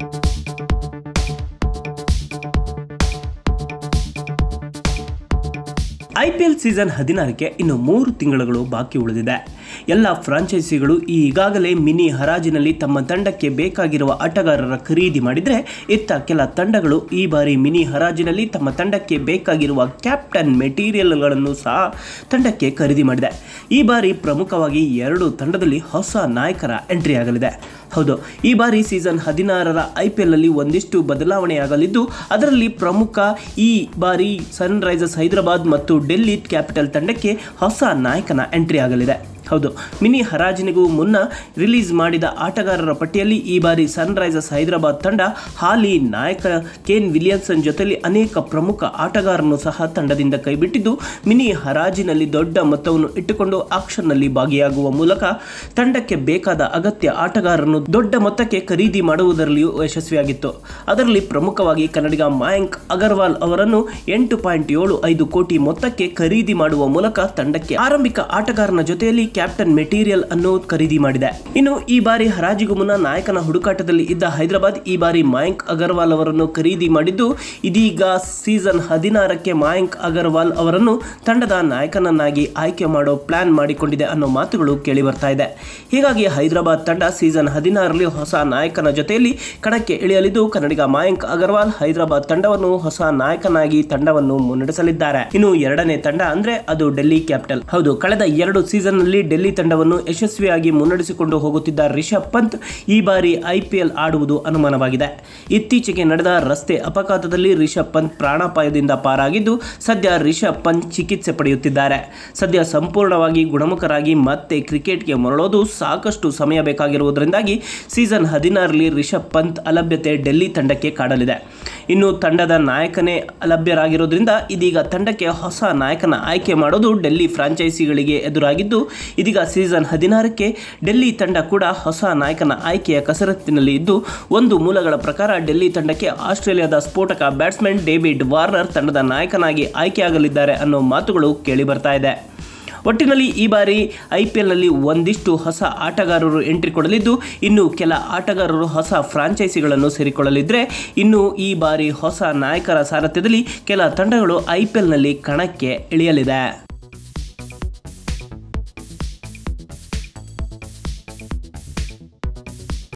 you I P L season ಹದಿನಾರಕ್ಕೆ ಇನ್ನು ಮೂರು ತಿಂಗಳುಗಳು ಬಾಕಿ ಉಳಿದಿದೆ ಎಲ್ಲ ಫ್ರಾಂಚೈಸಿಗಳು ಈಗಾಗಲೇ ಮಿನಿ ಹರಾಜಿನಲ್ಲಿ ತಮ್ಮ ತಂಡಕ್ಕೆ ಬೇಕಾಗಿರುವ ಆಟಗಾರರ ಖರೀದಿ ಮಾಡಿದರೆ ಇತ್ತ ಕೆಲ ತಂಡಗಳು ಈ ಬಾರಿ ಮಿನಿ ಹರಾಜಿನಲ್ಲಿ ತಮ್ಮ ತಂಡಕ್ಕೆ ಬೇಕಾಗಿರುವ ಕ್ಯಾಪ್ಟನ್ ಮೆಟೀರಿಯಲ್ಗಳನ್ನು ಸಹ ತಂಡಕ್ಕೆ ಖರೀದಿ ಮಾಡಿದೆ ಈ ಬಾರಿ ಪ್ರಮುಖವಾಗಿ ಎರಡು ತಂಡದಲ್ಲಿ ಹೊಸ ನಾಯಕರ ಎಂಟ್ರಿ ಆಗಲಿದೆ ಹೌದು ಈ ಬಾರಿ ಸೀಸನ್ ಹದಿನಾರರ ಐ ಪಿ ಎಲ್ನಲ್ಲಿ ಒಂದಿಷ್ಟು ಬದಲಾವಣೆಯಾಗಲಿದ್ದು ಅದರಲ್ಲಿ ಪ್ರಮುಖ ಈ ಬಾರಿ ಸನ್ರೈಸರ್ಸ್ ಹೈದರಾಬಾದ್ ಮತ್ತು ಡೆಲ್ಲಿ ಕ್ಯಾಪಿಟಲ್ ತಂಡಕ್ಕೆ ಹೊಸ ನಾಯಕನ ಎಂಟ್ರಿ ಆಗಲಿದೆ ಹೌದು ಮಿನಿ ಹರಾಜಿನಿಗೂ ಮುನ್ನ ರಿಲೀಸ್ ಮಾಡಿದ ಆಟಗಾರರ ಪಟ್ಟಿಯಲ್ಲಿ ಈ ಬಾರಿ ಸನ್ರೈಸರ್ಸ್ ಹೈದರಾಬಾದ್ ತಂಡ ಹಾಲಿ ನಾಯಕ ಕೇನ್ ವಿಲಿಯಮ್ಸನ್ ಜೊತೆಯಲ್ಲಿ ಅನೇಕ ಪ್ರಮುಖ ಆಟಗಾರರನ್ನು ಸಹ ತಂಡದಿಂದ ಕೈಬಿಟ್ಟಿದ್ದು ಮಿನಿ ಹರಾಜಿನಲ್ಲಿ ದೊಡ್ಡ ಮೊತ್ತವನ್ನು ಇಟ್ಟುಕೊಂಡು ಆಕ್ಷನ್ನಲ್ಲಿ ಭಾಗಿಯಾಗುವ ಮೂಲಕ ತಂಡಕ್ಕೆ ಬೇಕಾದ ಅಗತ್ಯ ಆಟಗಾರರನ್ನು ದೊಡ್ಡ ಮೊತ್ತಕ್ಕೆ ಖರೀದಿ ಮಾಡುವುದರಲ್ಲಿಯೂ ಯಶಸ್ವಿಯಾಗಿತ್ತು ಅದರಲ್ಲಿ ಪ್ರಮುಖವಾಗಿ ಕನ್ನಡಿಗ ಮಯಾಂಕ್ ಅಗರ್ವಾಲ್ ಅವರನ್ನು ಎಂಟು ಪಾಯಿಂಟ್ ಏಳು ಐದು ಕೋಟಿ ಮೊತ್ತಕ್ಕೆ ಖರೀದಿ ಮಾಡುವ ಮೂಲಕ ತಂಡಕ್ಕೆ ಆರಂಭಿಕ ಆಟಗಾರನ ಜೊತೆಯಲ್ಲಿ ಕ್ಯಾಪ್ಟನ್ ಮೆಟೀರಿಯಲ್ ಅನ್ನು ಖರೀದಿ ಮಾಡಿದೆ ಇನ್ನು ಈ ಬಾರಿ ಹರಾಜಿಗೂ ಮುನ್ನ ನಾಯಕನ ಹುಡುಕಾಟದಲ್ಲಿ ಇದ್ದ ಹೈದರಾಬಾದ್ ಈ ಬಾರಿ ಮಯಾಂಕ್ ಅಗರ್ವಾಲ್ ಅವರನ್ನು ಖರೀದಿ ಮಾಡಿದ್ದು ಇದೀಗ ಸೀಸನ್ ಹದಿನಾರಕ್ಕೆ ಮಯಾಂಕ್ ಅಗರ್ವಾಲ್ ಅವರನ್ನು ತಂಡದ ನಾಯಕನನ್ನಾಗಿ ಆಯ್ಕೆ ಮಾಡೋ ಪ್ಲಾನ್ ಮಾಡಿಕೊಂಡಿದೆ ಅನ್ನೋ ಮಾತುಗಳು ಕೇಳಿ ಬರ್ತಾ ಇದೆ ಹೀಗಾಗಿ ಹೈದರಾಬಾದ್ ತಂಡ ಸೀಸನ್ ಹದಿನಾರರಲ್ಲಿ ಹೊಸ ನಾಯಕನ ಜೊತೆಯಲ್ಲಿ ಕಣಕ್ಕೆ ಇಳಿಯಲಿದ್ದು ಕನ್ನಡಿಗ ಮಯಾಂಕ್ ಅಗರ್ವಾಲ್ ಹೈದರಾಬಾದ್ ತಂಡವನ್ನು ಹೊಸ ನಾಯಕನಾಗಿ ತಂಡವನ್ನು ಮುನ್ನಡೆಸಲಿದ್ದಾರೆ ಇನ್ನು ಎರಡನೇ ತಂಡ ಅಂದ್ರೆ ಅದು ಡೆಲ್ಲಿ ಕ್ಯಾಪಿಟಲ್ ಹೌದು ಕಳೆದ ಎರಡು ಸೀಸನ್ ನಲ್ಲಿ ಡೆಲ್ಲಿ ತಂಡವನ್ನು ಯಶಸ್ವಿಯಾಗಿ ಮುನ್ನಡೆಸಿಕೊಂಡು ಹೋಗುತ್ತಿದ್ದ ರಿಷಬ್ ಪಂತ್ ಈ ಬಾರಿ ಐಪಿಎಲ್ ಆಡುವುದು ಅನುಮಾನವಾಗಿದೆ ಇತ್ತೀಚೆಗೆ ನಡೆದ ರಸ್ತೆ ಅಪಘಾತದಲ್ಲಿ ರಿಷಬ್ ಪಂತ್ ಪ್ರಾಣಾಪಾಯದಿಂದ ಪಾರಾಗಿದ್ದು ಸದ್ಯ ರಿಷಬ್ ಪಂತ್ ಚಿಕಿತ್ಸೆ ಪಡೆಯುತ್ತಿದ್ದಾರೆ ಸದ್ಯ ಸಂಪೂರ್ಣವಾಗಿ ಗುಣಮುಖರಾಗಿ ಮತ್ತೆ ಕ್ರಿಕೆಟ್ಗೆ ಮರಳೋದು ಸಾಕಷ್ಟು ಸಮಯ ಬೇಕಾಗಿರುವುದರಿಂದಾಗಿ ಸೀಸನ್ ಹದಿನಾರರಲ್ಲಿ ರಿಷಬ್ ಪಂತ್ ಅಲಭ್ಯತೆ ಡೆಲ್ಲಿ ತಂಡಕ್ಕೆ ಕಾಡಲಿದೆ ಇನ್ನು ತಂಡದ ನಾಯಕನೇ ಲಭ್ಯರಾಗಿರೋದ್ರಿಂದ ಇದೀಗ ತಂಡಕ್ಕೆ ಹೊಸ ನಾಯಕನ ಆಯ್ಕೆ ಮಾಡೋದು ಡೆಲ್ಲಿ ಫ್ರಾಂಚೈಸಿಗಳಿಗೆ ಎದುರಾಗಿದ್ದು ಇದೀಗ ಸೀಸನ್ ಹದಿನಾರಕ್ಕೆ ಡೆಲ್ಲಿ ತಂಡ ಕೂಡ ಹೊಸ ನಾಯಕನ ಆಯ್ಕೆಯ ಕಸರತ್ತಿನಲ್ಲಿ ಇದ್ದು ಒಂದು ಮೂಲಗಳ ಪ್ರಕಾರ ಡೆಲ್ಲಿ ತಂಡಕ್ಕೆ ಆಸ್ಟ್ರೇಲಿಯಾದ ಸ್ಫೋಟಕ ಬ್ಯಾಟ್ಸ್ಮನ್ ಡೇವಿಡ್ ವಾರ್ನರ್ ತಂಡದ ನಾಯಕನಾಗಿ ಆಯ್ಕೆಯಾಗಲಿದ್ದಾರೆ ಅನ್ನೋ ಮಾತುಗಳು ಕೇಳಿಬರ್ತಾ ಇದೆ ಒಟ್ಟಿನಲ್ಲಿ ಈ ಬಾರಿ ಐ ಪಿ ಎಲ್ನಲ್ಲಿ ಒಂದಿಷ್ಟು ಹೊಸ ಆಟಗಾರರು ಎಂಟ್ರಿ ಕೊಡಲಿದ್ದು ಇನ್ನು ಕೆಲ ಆಟಗಾರರು ಹೊಸ ಫ್ರಾಂಚೈಸಿಗಳನ್ನು ಸೇರಿಕೊಳ್ಳಲಿದ್ದರೆ ಇನ್ನು ಈ ಬಾರಿ ಹೊಸ ನಾಯಕರ ಸಾರಥ್ಯದಲ್ಲಿ ಕೆಲ ತಂಡಗಳು ಐ ಪಿ ಎಲ್ನಲ್ಲಿ ಕಣಕ್ಕೆ ಇಳಿಯಲಿದೆ